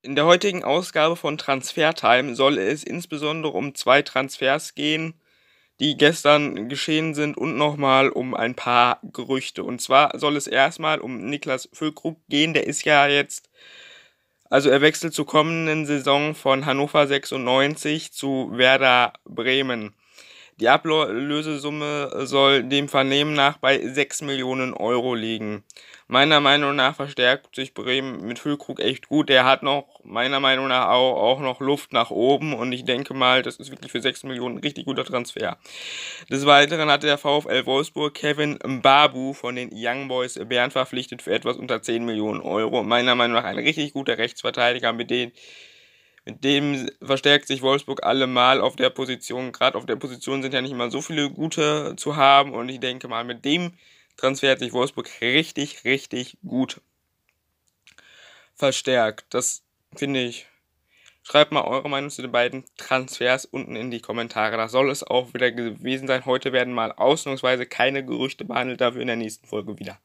In der heutigen Ausgabe von Transfer Time soll es insbesondere um zwei Transfers gehen, die gestern geschehen sind und nochmal um ein paar Gerüchte. Und zwar soll es erstmal um Niklas Füllkrug gehen, der ist ja jetzt, also er wechselt zur kommenden Saison von Hannover 96 zu Werder Bremen. Die Ablösesumme äh, soll dem Vernehmen nach bei 6 Millionen Euro liegen. Meiner Meinung nach verstärkt sich Bremen mit Füllkrug echt gut. Der hat noch, meiner Meinung nach, auch, auch noch Luft nach oben. Und ich denke mal, das ist wirklich für 6 Millionen ein richtig guter Transfer. Des Weiteren hatte der VfL Wolfsburg Kevin Mbabu von den Young Boys Bern verpflichtet für etwas unter 10 Millionen Euro. Meiner Meinung nach ein richtig guter Rechtsverteidiger, mit dem mit dem verstärkt sich Wolfsburg allemal auf der Position. Gerade auf der Position sind ja nicht immer so viele gute zu haben. Und ich denke mal, mit dem Transfer hat sich Wolfsburg richtig, richtig gut verstärkt. Das finde ich. Schreibt mal eure Meinung zu den beiden Transfers unten in die Kommentare. Das soll es auch wieder gewesen sein. Heute werden mal ausnahmsweise keine Gerüchte behandelt, dafür in der nächsten Folge wieder.